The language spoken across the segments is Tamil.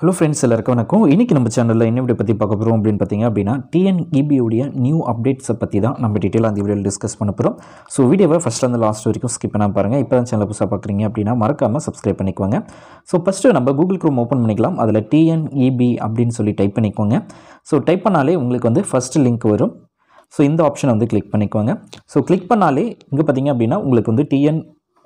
ஹலோ ஃப்ரெண்ட்ஸ் எல்லாருக்கும் வணக்கம் இன்றைக்கி நம்ம சேனலில் என்ன வீடியோ பற்றி பார்க்க போகிறோம் அப்படின்னு பார்த்தீங்க அப்படின்னா டிஎன்இபியுடைய நியூ அப்டேட்ஸை பற்றி தான் நம்ம டீட்டெயிலாக அந்த வீடியோவில் டிஸ்கஸ் பண்ண போகிறோம் ஸோ வீடியோவை ஃபஸ்ட் அந்த லாஸ்ட் வரைக்கும் ஸ்கிப் பண்ணால் பாருங்கள் இப்போ தான் சேனல் புதுசாக பார்க்குறீங்க அப்படின்னா மறக்காமல் சப்ஸ்கிரைப் பண்ணிக்கோங்க ஸோ ஃபஸ்ட்டு நம்ம கூகுள் க்ரோம் ஓப்பன் பண்ணிக்கலாம் அதில் டிஎன்இபி அப்படின்னு சொல்லி டைப் பண்ணிக்கோங்க ஸோ டைப் பண்ணாலே உங்களுக்கு வந்து ஃபஸ்ட்டு லிங்க் வரும் ஸோ இந்த ஆப்ஷனை வந்து கிளிக் பண்ணிக்கோங்க ஸோ கிளிக் பண்ணாலே இங்கே பார்த்தீங்க அப்படின்னா உங்களுக்கு வந்து டிஎன்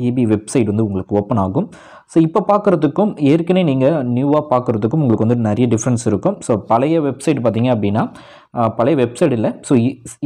இபி e வெப்சைட் வந்து உங்களுக்கு ஓப்பன் ஆகும் ஸோ இப்போ பார்க்குறதுக்கும் ஏற்கனவே நீங்கள் நியூவாக பார்க்குறதுக்கும் உங்களுக்கு வந்து நிறைய டிஃப்ரென்ஸ் இருக்கும் ஸோ பழைய வெப்சைட் பார்த்திங்க அப்படின்னா பழைய வெப்சைட் இல்லை ஸோ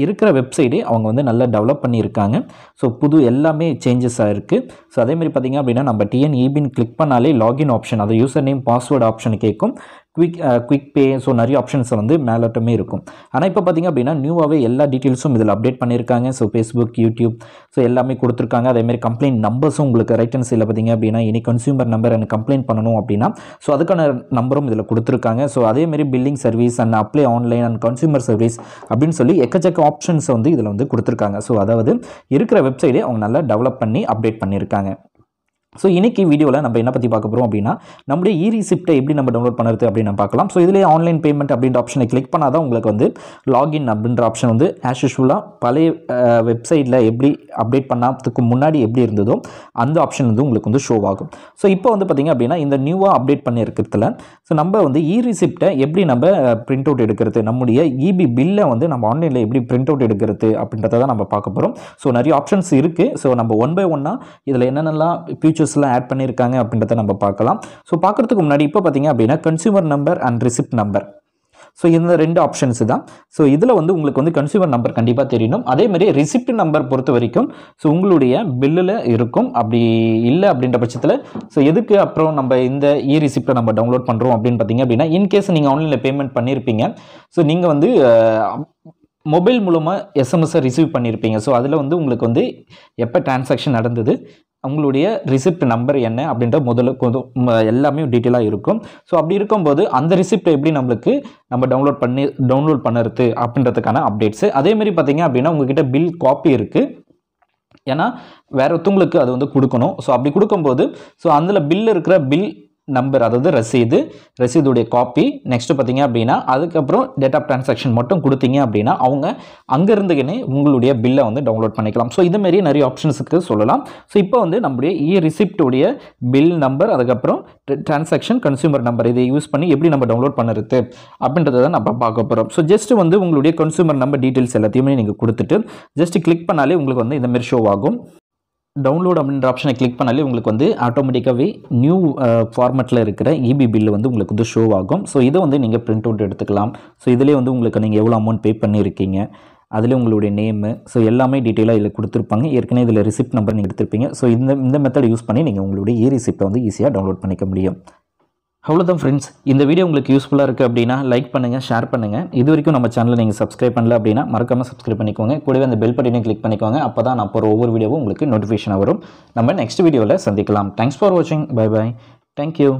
இருக்கிற வெப்சைட்டே அவங்க வந்து நல்லா டெவலப் பண்ணியிருக்காங்க ஸோ புது எல்லாமே சேஞ்சஸாக இருக்குது ஸோ அதேமாதிரி பார்த்திங்க அப்படின்னா நம்ம டிஎன் இபின்னு கிளிக் பண்ணாலே லாகின் ஆப்ஷன் அது யூசர் நேம் பாஸ்வேர்டு ஆப்ஷன் கேட்கும் குவிக் குவிக் பே ஸோ நிறைய ஆப்ஷன்ஸ் வந்து மேலோட்டமே இருக்கும் ஆனால் இப்போ பார்த்திங்க அப்படின்னா நியூவாகவே எல்லா டீட்டெயில்ஸும் இதில் அப்டேட் பண்ணியிருக்காங்க ஸோ ஃபேஸ்புக் யூடியூப் ஸோ எல்லாமே கொடுத்துருக்காங்க அதேமாதிரி கம்ப்ளைண்ட் நம்பர்ஸும் உங்களுக்கு ரைட் அண்ட் சைடில் பார்த்திங்க அப்படின்னா இனி கன்சியூமர் நம்பர் எனக்கு கம்ப்ளைண்ட் பண்ணணும் அப்படின்னா ஸோ அதுக்கான நம்பரும் இதில் கொடுத்துருக்காங்க ஸோ அதேமாரி billing service and apply online and consumer service அப்படின்னு சொல்லி எக்கச்சக்க ஆப்ஷன்ஸை வந்து இதில் வந்து கொடுத்துருக்காங்க ஸோ அதாவது இருக்கிற வெப்சைட்டே அவங்க நல்லா டெவலப் பண்ணி அப்டேட் பண்ணியிருக்காங்க ஸோ இன்றைக்கி வீடியோவில் நம்ம என்ன பற்றி பார்க்க போகிறோம் அப்படின்னா நம்முடைய இ ரிசிப்ட்டை எப்படி நம்ம டவுன்லோட் பண்ணுறது அப்படின்னு நம்ம பார்க்கலாம் ஸோ இதிலே ஆன்லைன் பேமெண்ட் அப்படின்ற ஆப்ஷனை கிளிக் பண்ணால் தான் உங்களுக்கு வந்து லாகின் அப்படின்ற ஆப்ஷன் வந்து ஆஸ் யூஷுவலாக பழைய வெப்சைட்டில் எப்படி அப்டேட் பண்ணதுக்கு முன்னாடி எப்படி இருந்ததோ அந்த ஆப்ஷன் வந்து உங்களுக்கு வந்து ஷோ ஆகும் ஸோ இப்போ வந்து பார்த்திங்க அப்படின்னா இந்த நியூவாக அப்டேட் பண்ணியிருக்கிறதுல ஸோ நம்ம வந்து இ ரிசிப்ட்டை எப்படி நம்ம பிரிண்ட் அவுட் எடுக்கிறது நம்முடைய இபி e பில்லை வந்து நம்ம ஆன்லைனில் எப்படி பிரிண்ட் அவுட் எடுக்கிறது அப்படின்றத தான் நம்ம பார்க்க போகிறோம் ஸோ நிறைய ஆப்ஷன்ஸ் இருக்குது ஸோ நம்ம ஒன் பை ஒன்னாக இதில் என்னென்னலாம் ஃபியூச்சர்ஸ் ஃபீச்சர்ஸ்லாம் ஆட் பண்ணியிருக்காங்க அப்படின்றத நம்ம பார்க்கலாம் ஸோ பார்க்குறதுக்கு முன்னாடி இப்போ பார்த்தீங்க அப்படின்னா consumer number and receipt number so இந்த ரெண்டு ஆப்ஷன்ஸ் தான் ஸோ இதில் வந்து உங்களுக்கு வந்து கன்சியூமர் நம்பர் கண்டிப்பாக தெரியணும் அதேமாதிரி ரிசிப்ட் நம்பர் பொறுத்த வரைக்கும் ஸோ உங்களுடைய பில்லில் இருக்கும் அப்படி இல்லை அப்படின்ற பட்சத்தில் ஸோ எதுக்கு அப்புறம் நம்ம இந்த இ ரிசிப்டை நம்ம டவுன்லோட் பண்ணுறோம் அப்படின்னு பார்த்தீங்க அப்படின்னா இன்கேஸ் நீங்கள் ஆன்லைனில் பேமெண்ட் பண்ணியிருப்பீங்க ஸோ நீங்கள் வந்து மொபைல் மூலமாக எஸ்எம்எஸ்ஸை ரிசீவ் பண்ணியிருப்பீங்க ஸோ அதில் வந்து உங்களுக்கு வந்து எப்போ டிரான்சாக்ஷன் நடந்தது உங்களுடைய ரிசிப்ட் நம்பர் என்ன அப்படின்ற முதல்ல எல்லாமே டீட்டெயிலாக இருக்கும் ஸோ அப்படி இருக்கும்போது அந்த ரிசிப்ட் எப்படி நம்மளுக்கு நம்ம டவுன்லோட் பண்ணி டவுன்லோட் பண்ணுறது அப்படின்றதுக்கான அப்டேட்ஸு அதேமாரி பார்த்தீங்க அப்படின்னா உங்ககிட்ட பில் காப்பி இருக்குது ஏன்னா வேறு ஒருத்தவங்களுக்கு அது வந்து கொடுக்கணும் ஸோ அப்படி கொடுக்கும்போது ஸோ அதில் பில் இருக்கிற பில் நம்பர் அதாவது ரசீது ரசீதுடைய காப்பி நெக்ஸ்ட் பார்த்தீங்க அப்படின்னா அதுக்கப்புறம் டேட் ஆஃப் டிரான்சாக்ஷன் மட்டும் கொடுத்தீங்க அப்படின்னா அவங்க அங்கேருந்துக்கினே உங்களுடைய பில்லை வந்து டவுன்லோட் பண்ணிக்கலாம் ஸோ இதுமாரி நிறைய ஆப்ஷன்ஸுக்கு சொல்லலாம் ஸோ இப்போ வந்து நம்முடைய இ ரிசிப்டுடைய பில் நம்பர் அதுக்கப்புறம் டிரான்சாக்ஷன் கன்சியூமர் நம்பர் இதை யூஸ் பண்ணி எப்படி நம்ம டவுன்லோட் பண்ணுறது அப்படின்றத தான் நம்ம பார்க்க போகிறோம் ஸோ ஜஸ்ட் வந்து உங்களுடைய கன்சியூமர் நம்பர் டீட்டெயில்ஸ் எல்லாத்தையுமே நீங்கள் கொடுத்துட்டு ஜஸ்ட் கிளிக் பண்ணாலே உங்களுக்கு வந்து இந்தமாரி ஷோ ஆகும் டவுன்லோட் அப்படின்ற ஆப்ஷனை கிளிக் பண்ணாலே உங்களுக்கு வந்து ஆட்டோமேட்டிக்காகவே நியூ ஃபார்மேட்டில் இருக்கிற இபி e பில்லு வந்து உங்களுக்கு வந்து ஷோ ஆகும் ஸோ இதை வந்து நீங்கள் பிரிண்ட் அவுட் எடுத்துக்கலாம் ஸோ இதிலே வந்து உங்களுக்கு நீங்கள் எவ்வளோ அமௌண்ட் பே பண்ணியிருக்கீங்க அதில் உங்களுடைய நேமு ஸோ எல்லாமே டீட்டெயிலாக இதில் கொடுத்துருப்பாங்க ஏற்கனவே இதில் ரிசிப்ட் நம்பர் நீங்கள் எடுத்திருப்பீங்க ஸோ இந்த இந்த மெத்தட் யூஸ் பண்ணி நீங்கள் உங்களுடைய இ ரிசிப்டை வந்து ஈஸியாக டவுன்லோட் பண்ணிக்க முடியும் அவ்வளோதான் ஃப்ரெண்ட்ஸ் இந்த வீடியோ உங்களுக்கு யூஸ்ஃபுல்லாக இருக்குது அப்படின்னா லைக் பண்ணுங்கள் ஷேர் பண்ணுங்கள் இது வரைக்கும் நம்ம சேனலை நீங்கள் சப்ஸ்கிரைப் பண்ணல அப்படின்னா மறக்காமல் சப்ஸ்கிரைப் பண்ணிக்கோங்க கூடவே அந்த பெல் பட்டினையும் கிளிக் பண்ணிக்கோங்க அப்போ தான் நான் போகிற ஒவ்வொரு வீடியோவும் உங்களுக்கு நோட்டிஃபிகேஷன் வரும் நம்ம நெக்ஸ்ட் வீடியோவில் சந்திக்கலாம் தேங்க்ஸ் ஃபார் வாட்சிங் பை பாய் தேங்க்யூ